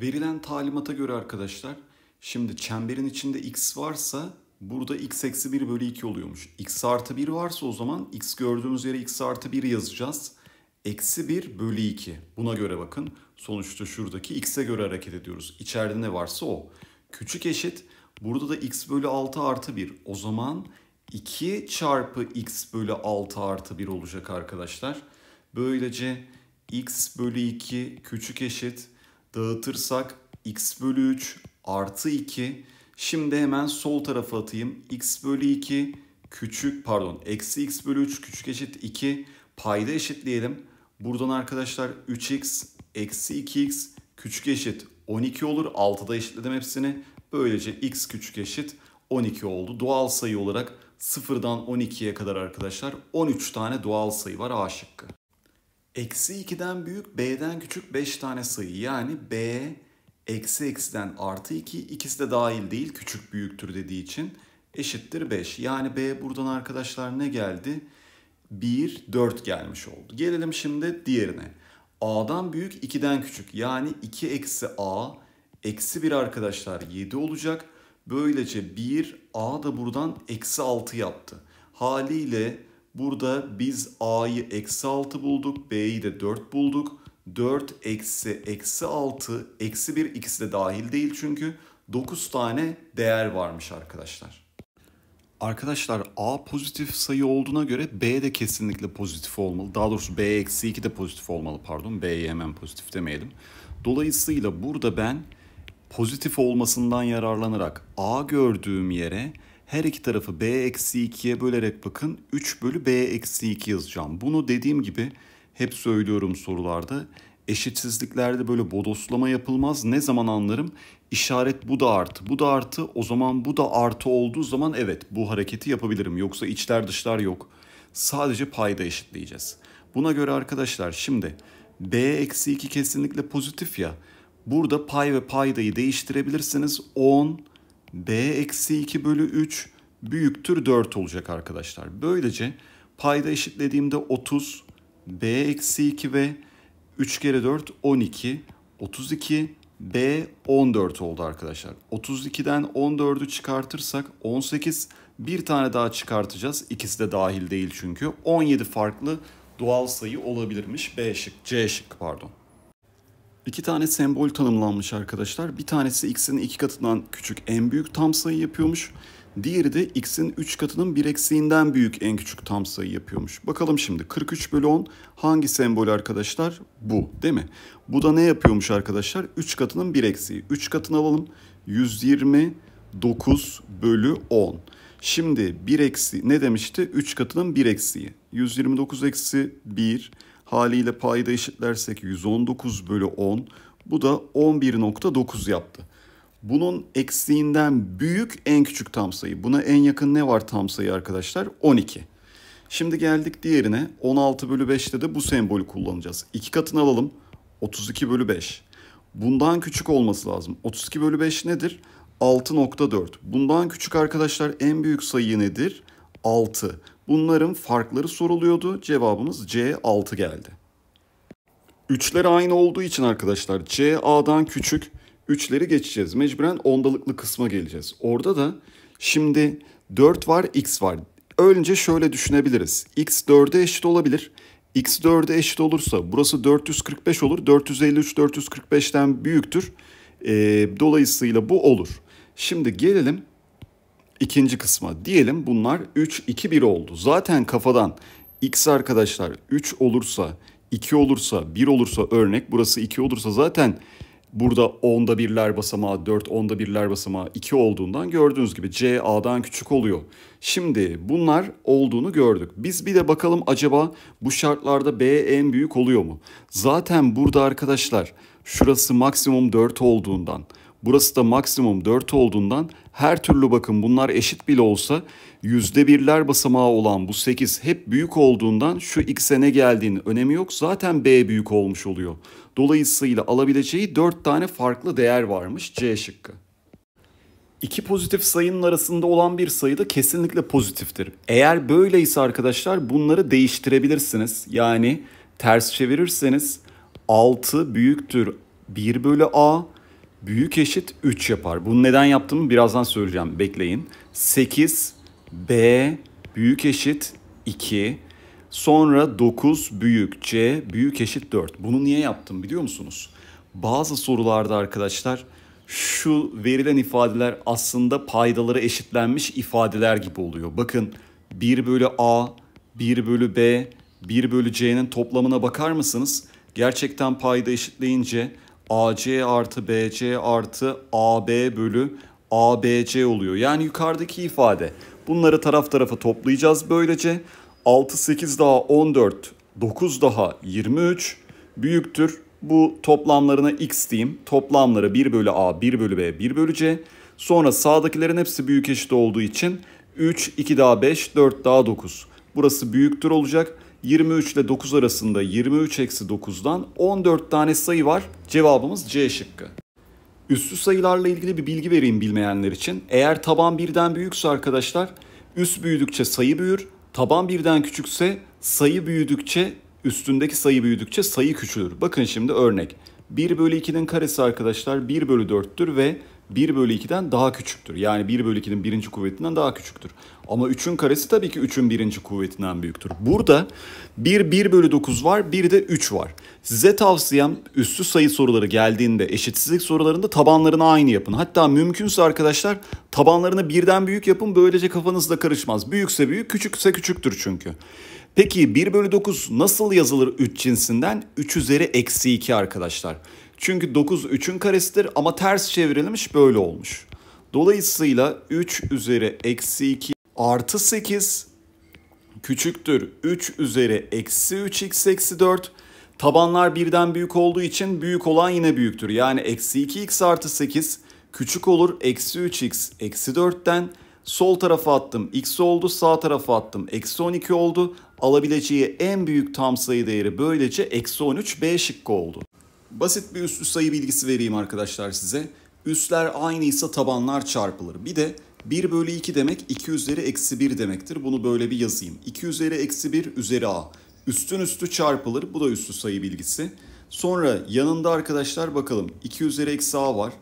Verilen talimata göre arkadaşlar şimdi çemberin içinde x varsa burada x eksi 1 bölü 2 oluyormuş. x artı 1 varsa o zaman x gördüğümüz yere x artı 1 yazacağız. Eksi 1 bölü 2. Buna göre bakın sonuçta şuradaki x'e göre hareket ediyoruz. İçeride ne varsa o. Küçük eşit burada da x bölü 6 artı 1. O zaman 2 çarpı x bölü 6 artı 1 olacak arkadaşlar. Böylece x bölü 2 küçük eşit Dağıtırsak x bölü 3 artı 2. Şimdi hemen sol tarafa atayım. x bölü 2 küçük pardon eksi x bölü 3 küçük eşit 2 payda eşitleyelim. Buradan arkadaşlar 3x eksi 2x küçük eşit 12 olur. 6'da eşitledim hepsini. Böylece x küçük eşit 12 oldu. Doğal sayı olarak 0'dan 12'ye kadar arkadaşlar 13 tane doğal sayı var A şıkkı. Eksi 2'den büyük, b'den küçük 5 tane sayı. Yani b eksi eksiden artı 2, ikisi de dahil değil küçük büyüktür dediği için eşittir 5. Yani b buradan arkadaşlar ne geldi? 1, 4 gelmiş oldu. Gelelim şimdi diğerine. a'dan büyük, 2'den küçük. Yani 2 eksi a, eksi 1 arkadaşlar 7 olacak. Böylece 1, a da buradan eksi 6 yaptı. Haliyle Burada biz A'yı eksi 6 bulduk. B'yi de 4 bulduk. 4 eksi eksi 6 eksi 1 ikisi de dahil değil çünkü 9 tane değer varmış arkadaşlar. Arkadaşlar A pozitif sayı olduğuna göre B de kesinlikle pozitif olmalı. Daha doğrusu B eksi 2 de pozitif olmalı pardon. B'ye hemen pozitif demeyelim. Dolayısıyla burada ben pozitif olmasından yararlanarak A gördüğüm yere her iki tarafı b eksi 2'ye bölerek bakın 3 bölü b eksi 2 yazacağım. Bunu dediğim gibi hep söylüyorum sorularda. Eşitsizliklerde böyle bodoslama yapılmaz. Ne zaman anlarım? İşaret bu da artı, bu da artı. O zaman bu da artı olduğu zaman evet bu hareketi yapabilirim. Yoksa içler dışlar yok. Sadece payda eşitleyeceğiz. Buna göre arkadaşlar şimdi b eksi 2 kesinlikle pozitif ya. Burada pay ve paydayı değiştirebilirsiniz. 10 b eksi 2 bölü 3 büyüktür 4 olacak arkadaşlar. Böylece payda eşitlediğimde 30, b eksi 2 ve 3 kere 4 12, 32, b 14 oldu arkadaşlar. 32'den 14'ü çıkartırsak 18, bir tane daha çıkartacağız. İkisi de dahil değil çünkü. 17 farklı doğal sayı olabilirmiş. B şık, C şık pardon. İki tane sembol tanımlanmış arkadaşlar. Bir tanesi x'in iki katından küçük en büyük tam sayı yapıyormuş. Diğeri de x'in 3 katının bir eksiğinden büyük en küçük tam sayı yapıyormuş. Bakalım şimdi 43 bölü 10 hangi sembol arkadaşlar? Bu değil mi? Bu da ne yapıyormuş arkadaşlar? 3 katının bir eksiği. 3 katını alalım. 129 bölü 10. Şimdi bir eksi ne demişti? 3 katının bir eksiği. 129 eksi 1 haliyle payda eşitlersek 119 bölü 10 bu da 11.9 yaptı. Bunun eksiğinden büyük en küçük tam sayı. Buna en yakın ne var tam sayı arkadaşlar? 12. Şimdi geldik diğerine. 16 bölü 5'te de bu sembolü kullanacağız. İki katını alalım. 32 bölü 5. Bundan küçük olması lazım. 32 bölü 5 nedir? 6.4. Bundan küçük arkadaşlar en büyük sayı nedir? 6. Bunların farkları soruluyordu. Cevabımız C 6 geldi. Üçler aynı olduğu için arkadaşlar C A'dan küçük. Üçleri geçeceğiz. Mecburen ondalıklı kısma geleceğiz. Orada da şimdi 4 var x var. Önce şöyle düşünebiliriz. x 4'e eşit olabilir. x 4'e eşit olursa burası 445 olur. 453 445'ten büyüktür. E, dolayısıyla bu olur. Şimdi gelelim ikinci kısma. Diyelim bunlar 3, 2, 1 oldu. Zaten kafadan x arkadaşlar 3 olursa, 2 olursa, 1 olursa örnek burası 2 olursa zaten burada 10'da birler basamağı 4, 10'da birler basamağı 2 olduğundan gördüğünüz gibi C A'dan küçük oluyor. Şimdi bunlar olduğunu gördük. Biz bir de bakalım acaba bu şartlarda B en büyük oluyor mu? Zaten burada arkadaşlar şurası maksimum 4 olduğundan Burası da maksimum 4 olduğundan her türlü bakın bunlar eşit bile olsa %1'ler basamağı olan bu 8 hep büyük olduğundan şu x'e ne geldiğinin önemi yok. Zaten b büyük olmuş oluyor. Dolayısıyla alabileceği 4 tane farklı değer varmış C şıkkı. İki pozitif sayının arasında olan bir sayı da kesinlikle pozitiftir. Eğer böyleyse arkadaşlar bunları değiştirebilirsiniz. Yani ters çevirirseniz 6 büyüktür 1 bölü a büyük eşit 3 yapar. Bunu neden yaptığımı birazdan söyleyeceğim. Bekleyin. 8 B büyük eşit 2 sonra 9 büyük C büyük eşit 4. Bunu niye yaptım biliyor musunuz? Bazı sorularda arkadaşlar şu verilen ifadeler aslında paydaları eşitlenmiş ifadeler gibi oluyor. Bakın 1 bölü A, 1 bölü B, 1 bölü C'nin toplamına bakar mısınız? Gerçekten payda eşitleyince AC artı BC artı AB bölü ABC oluyor. Yani yukarıdaki ifade. Bunları taraf tarafa toplayacağız böylece. 6, 8 daha 14, 9 daha 23 büyüktür. Bu toplamlarına x diyeyim. Toplamları 1 bölü a, 1 bölü b, 1 bölü c. Sonra sağdakilerin hepsi büyük eşit olduğu için 3, 2 daha 5, 4 daha 9. Burası büyüktür olacak. 23 ile 9 arasında 23 eksi 9'dan 14 tane sayı var. Cevabımız C şıkkı. Üssü sayılarla ilgili bir bilgi vereyim bilmeyenler için. Eğer taban birden büyükse arkadaşlar üst büyüdükçe sayı büyür. Taban birden küçükse sayı büyüdükçe üstündeki sayı büyüdükçe sayı küçülür. Bakın şimdi örnek. 1 bölü 2'nin karesi arkadaşlar 1 bölü 4'tür ve 1 bölü 2'den daha küçüktür. Yani 1 bölü 2'nin birinci kuvvetinden daha küçüktür. Ama 3'ün karesi tabii ki 3'ün birinci kuvvetinden büyüktür. Burada 1, 1 bölü 9 var, bir de 3 var. Size tavsiyem üstü sayı soruları geldiğinde eşitsizlik sorularında tabanlarını aynı yapın. Hatta mümkünse arkadaşlar tabanlarını birden büyük yapın böylece kafanızda karışmaz. Büyükse büyük, küçükse küçüktür çünkü. Peki 1 bölü 9 nasıl yazılır 3 cinsinden? 3 üzeri eksi 2 arkadaşlar. Çünkü 9 3'ün karesidir ama ters çevrilmiş böyle olmuş. Dolayısıyla 3 üzeri eksi 2 artı 8 küçüktür 3 üzeri eksi 3x eksi 4. Tabanlar birden büyük olduğu için büyük olan yine büyüktür. Yani eksi 2x artı 8 küçük olur eksi 3x eksi 4'ten. Sol tarafa attım x oldu sağ tarafa attım eksi 12 oldu. Alabileceği en büyük tam sayı değeri böylece eksi 13 b şıkkı oldu. Basit bir üslü sayı bilgisi vereyim arkadaşlar size. Üsler aynıysa tabanlar çarpılır. Bir de 1 bölü 2 demek 2 üzeri eksi 1 demektir. Bunu böyle bir yazayım. 2 üzeri eksi 1 üzeri a. Üstün üstü çarpılır. Bu da üstü sayı bilgisi. Sonra yanında arkadaşlar bakalım 2 üzeri eksi a var.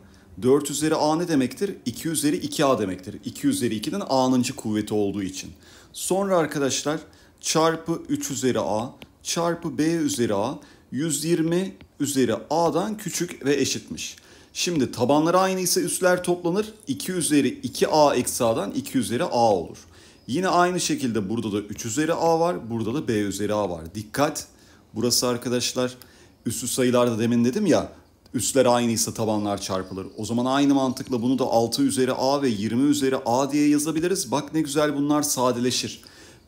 4 üzeri a ne demektir? 2 üzeri 2a demektir. 2 üzeri 2'nin a'nıncı kuvveti olduğu için. Sonra arkadaşlar çarpı 3 üzeri a çarpı b üzeri a 120 üzeri a'dan küçük ve eşitmiş. Şimdi tabanları aynı ise üsler toplanır. 2 üzeri 2a eksi a'dan 2 üzeri a olur. Yine aynı şekilde burada da 3 üzeri a var. Burada da b üzeri a var. Dikkat! Burası arkadaşlar üstü sayılarda demin dedim ya üstler aynıysa tabanlar çarpılır. O zaman aynı mantıkla bunu da 6 üzeri a ve 20 üzeri a diye yazabiliriz. Bak ne güzel bunlar sadeleşir.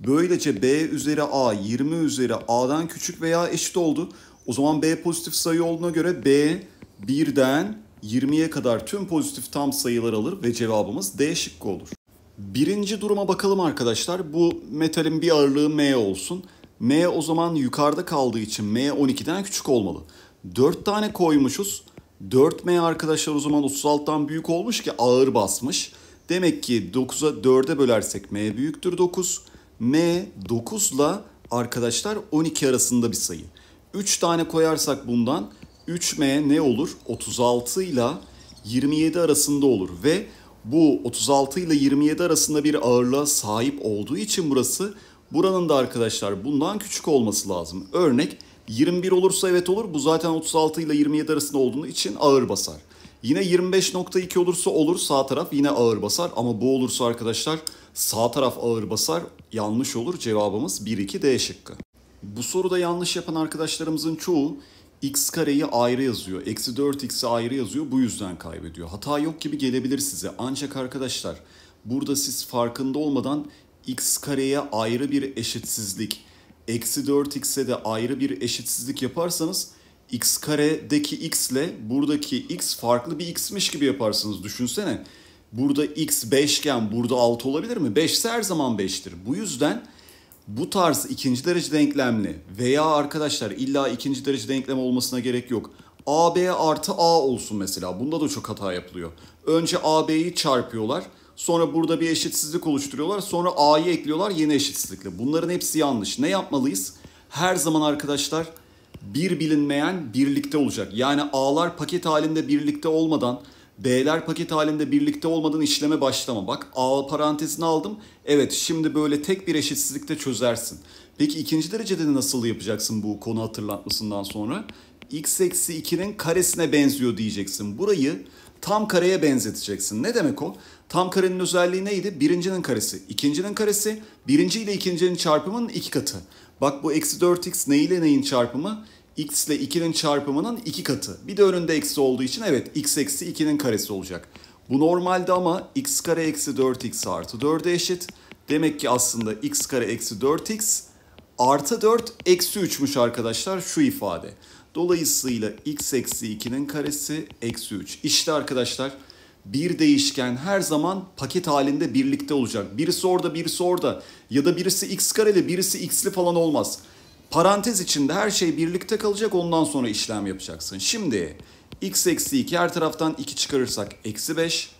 Böylece b üzeri a 20 üzeri a'dan küçük veya eşit oldu. O zaman B pozitif sayı olduğuna göre B 1'den 20'ye kadar tüm pozitif tam sayılar alır ve cevabımız D şıkkı olur. Birinci duruma bakalım arkadaşlar. Bu metalin bir ağırlığı M olsun. M o zaman yukarıda kaldığı için M 12'den küçük olmalı. 4 tane koymuşuz. 4M arkadaşlar o zaman 36'dan büyük olmuş ki ağır basmış. Demek ki 9'a 4'e bölersek M büyüktür 9. M 9 ile arkadaşlar 12 arasında bir sayı. 3 tane koyarsak bundan 3M ne olur? 36 ile 27 arasında olur ve bu 36 ile 27 arasında bir ağırlığa sahip olduğu için burası buranın da arkadaşlar bundan küçük olması lazım. Örnek 21 olursa evet olur. Bu zaten 36 ile 27 arasında olduğu için ağır basar. Yine 25.2 olursa olur sağ taraf yine ağır basar ama bu olursa arkadaşlar sağ taraf ağır basar yanlış olur cevabımız 1-2 D şıkkı. Bu soruda yanlış yapan arkadaşlarımızın çoğu x kareyi ayrı yazıyor. Eksi 4x'i ayrı yazıyor. Bu yüzden kaybediyor. Hata yok gibi gelebilir size. Ancak arkadaşlar burada siz farkında olmadan x kareye ayrı bir eşitsizlik, eksi 4x'e de ayrı bir eşitsizlik yaparsanız x karedeki x ile buradaki x farklı bir x'miş gibi yaparsınız. Düşünsene burada x 5 iken burada 6 olabilir mi? 5 ise her zaman 5'tir. Bu yüzden bu tarz ikinci derece denklemli veya arkadaşlar illa ikinci derece denklem olmasına gerek yok. AB artı A olsun mesela. Bunda da çok hata yapılıyor. Önce AB'yi çarpıyorlar. Sonra burada bir eşitsizlik oluşturuyorlar. Sonra A'yı ekliyorlar yeni eşitsizlikle. Bunların hepsi yanlış. Ne yapmalıyız? Her zaman arkadaşlar bir bilinmeyen birlikte olacak. Yani A'lar paket halinde birlikte olmadan B'ler paket halinde birlikte olmadan işleme başlama. Bak A parantezini aldım. Evet şimdi böyle tek bir eşitsizlikte çözersin. Peki ikinci derecede nasıl yapacaksın bu konu hatırlatmasından sonra? x eksi 2'nin karesine benziyor diyeceksin. Burayı tam kareye benzeteceksin. Ne demek o? Tam karenin özelliği neydi? Birincinin karesi, ikincinin karesi, birinci ile ikincinin çarpımının iki katı. Bak bu eksi 4x ne ile neyin çarpımı? x ile 2'nin çarpımının 2 katı. Bir de önünde eksi olduğu için evet x eksi 2'nin karesi olacak. Bu normalde ama x kare eksi 4x artı 4'e eşit. Demek ki aslında x kare eksi 4x artı 4 eksi 3'müş arkadaşlar şu ifade. Dolayısıyla x eksi 2'nin karesi eksi 3. İşte arkadaşlar bir değişken her zaman paket halinde birlikte olacak. Birisi orada birisi orada ya da birisi x kareli birisi x'li falan olmaz. Parantez içinde her şey birlikte kalacak ondan sonra işlem yapacaksın. Şimdi x eksi 2 her taraftan 2 çıkarırsak eksi 5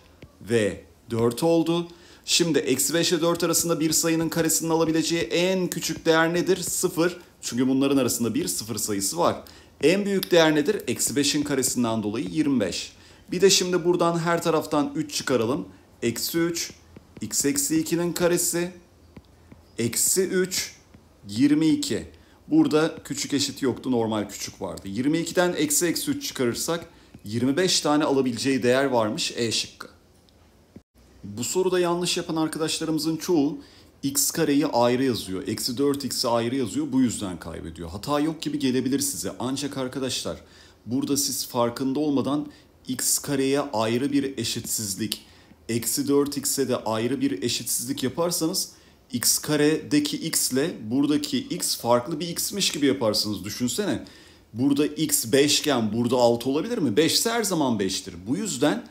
ve 4 oldu. Şimdi eksi 5 ile 4 arasında bir sayının karesinin alabileceği en küçük değer nedir? 0. Çünkü bunların arasında bir sıfır sayısı var. En büyük değer nedir? Eksi 5'in karesinden dolayı 25. Bir de şimdi buradan her taraftan 3 çıkaralım. Eksi 3, x eksi 2'nin karesi, eksi 3, 22. Burada küçük eşit yoktu normal küçük vardı. 22'den eksi eksi 3 çıkarırsak 25 tane alabileceği değer varmış E şıkkı. Bu soruda yanlış yapan arkadaşlarımızın çoğu x kareyi ayrı yazıyor. Eksi 4x'i ayrı yazıyor. Bu yüzden kaybediyor. Hata yok gibi gelebilir size. Ancak arkadaşlar burada siz farkında olmadan x kareye ayrı bir eşitsizlik, eksi 4x'e de ayrı bir eşitsizlik yaparsanız x karedeki x ile buradaki x farklı bir x'miş gibi yaparsınız düşünsene. Burada x 5 iken burada 6 olabilir mi? 5 ise her zaman 5'tir. Bu yüzden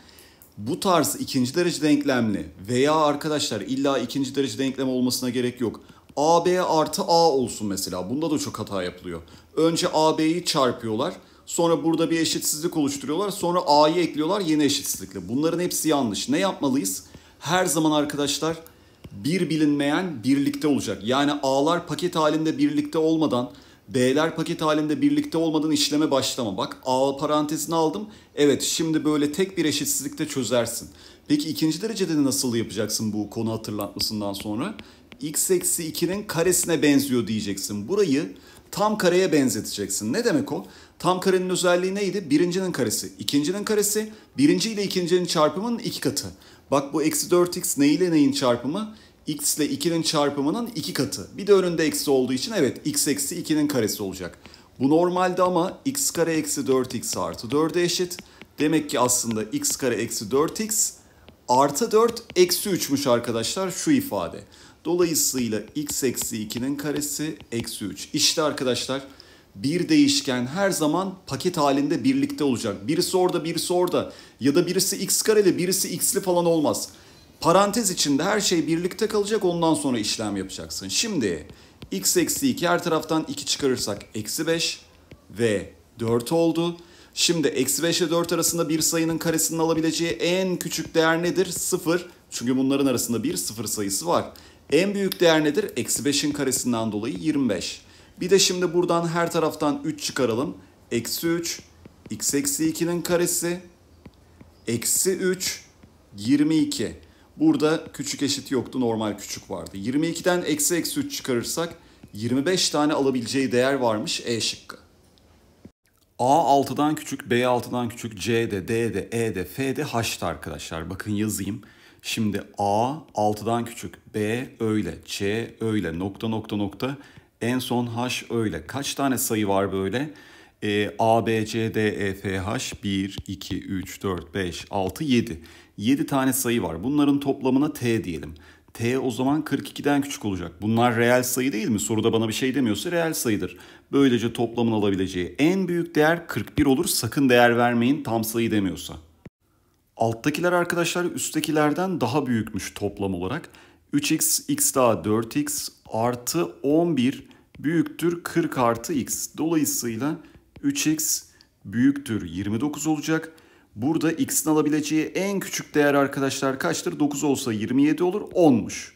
bu tarz ikinci derece denklemli veya arkadaşlar illa ikinci derece denklem olmasına gerek yok. AB artı A olsun mesela. Bunda da çok hata yapılıyor. Önce AB'yi çarpıyorlar. Sonra burada bir eşitsizlik oluşturuyorlar. Sonra A'yı ekliyorlar yeni eşitsizlikle. Bunların hepsi yanlış. Ne yapmalıyız? Her zaman arkadaşlar bir bilinmeyen birlikte olacak. Yani A'lar paket halinde birlikte olmadan B'ler paket halinde birlikte olmadan işleme başlama. Bak A parantezini aldım. Evet şimdi böyle tek bir eşitsizlikte çözersin. Peki ikinci derecede nasıl yapacaksın bu konu hatırlatmasından sonra? x eksi 2'nin karesine benziyor diyeceksin. Burayı tam kareye benzeteceksin. Ne demek o? Tam karenin özelliği neydi? Birincinin karesi, ikincinin karesi, birinci ile ikincinin çarpımının iki katı. Bak bu eksi 4x neyle neyin çarpımı? x ile 2'nin çarpımının 2 katı. Bir de önünde eksi olduğu için evet x eksi 2'nin karesi olacak. Bu normalde ama x kare eksi 4x artı 4'e eşit. Demek ki aslında x kare eksi 4x artı 4 eksi 3'müş arkadaşlar şu ifade. Dolayısıyla x eksi 2'nin karesi eksi 3. İşte arkadaşlar bir değişken her zaman paket halinde birlikte olacak. Birisi orada birisi orada ya da birisi x kareli birisi x'li falan olmaz. Parantez içinde her şey birlikte kalacak ondan sonra işlem yapacaksın. Şimdi x eksi 2 her taraftan 2 çıkarırsak eksi 5 ve 4 oldu. Şimdi eksi 5 ile 4 arasında bir sayının karesinin alabileceği en küçük değer nedir? 0. Çünkü bunların arasında bir 0 sayısı var. En büyük değer nedir? Eksi 5'in karesinden dolayı 25. Bir de şimdi buradan her taraftan 3 çıkaralım. Eksi 3, x eksi 2'nin karesi, eksi 3, 22. Burada küçük eşit yoktu, normal küçük vardı. 22'den eksi eksi 3 çıkarırsak 25 tane alabileceği değer varmış E şıkkı. A 6'dan küçük, B 6'dan küçük, C de, D de, E de, F de, H de arkadaşlar. Bakın yazayım. Şimdi A 6'dan küçük, B öyle, C öyle, nokta nokta nokta, en son H öyle. Kaç tane sayı var böyle? E, A, B, C, D, E, F, H 1, 2, 3, 4, 5, 6, 7. 7 tane sayı var. Bunların toplamına T diyelim. T o zaman 42'den küçük olacak. Bunlar reel sayı değil mi? Soruda bana bir şey demiyorsa reel sayıdır. Böylece toplamın alabileceği en büyük değer 41 olur. Sakın değer vermeyin tam sayı demiyorsa. Alttakiler arkadaşlar üsttekilerden daha büyükmüş toplam olarak. 3x, x daha 4x, artı 11 büyüktür 40 artı x. Dolayısıyla 3x büyüktür 29 olacak. Burada x'in alabileceği en küçük değer arkadaşlar kaçtır? 9 olsa 27 olur 10'muş.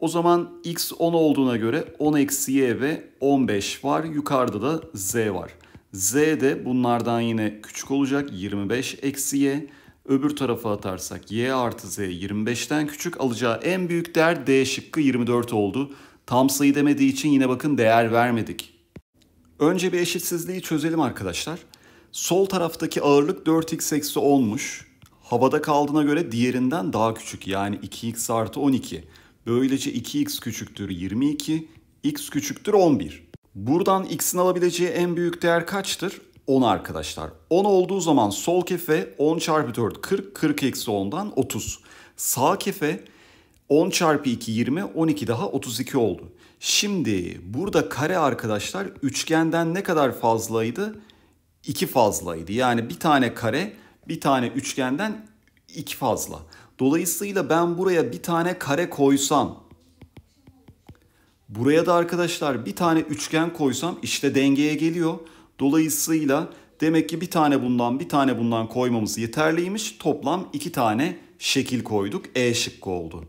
O zaman x 10 olduğuna göre 10 eksi y ve 15 var. Yukarıda da z var. z de bunlardan yine küçük olacak 25 eksi y. Öbür tarafa atarsak y artı z 25'ten küçük alacağı en büyük değer d şıkkı 24 oldu. Tam sayı demediği için yine bakın değer vermedik. Önce bir eşitsizliği çözelim arkadaşlar. Sol taraftaki ağırlık 4x eksi 10'muş. Havada kaldığına göre diğerinden daha küçük yani 2x artı 12. Böylece 2x küçüktür 22, x küçüktür 11. Buradan x'in alabileceği en büyük değer kaçtır? 10 arkadaşlar. 10 olduğu zaman sol kefe 10 çarpı 4 40, 40 eksi 10'dan 30. Sağ kefe 10 çarpı 2 20, 12 daha 32 oldu. Şimdi burada kare arkadaşlar üçgenden ne kadar fazlaydı? 2 fazlaydı. Yani bir tane kare bir tane üçgenden 2 fazla. Dolayısıyla ben buraya bir tane kare koysam buraya da arkadaşlar bir tane üçgen koysam işte dengeye geliyor. Dolayısıyla demek ki bir tane bundan bir tane bundan koymamız yeterliymiş. Toplam iki tane şekil koyduk. E şıkkı oldu.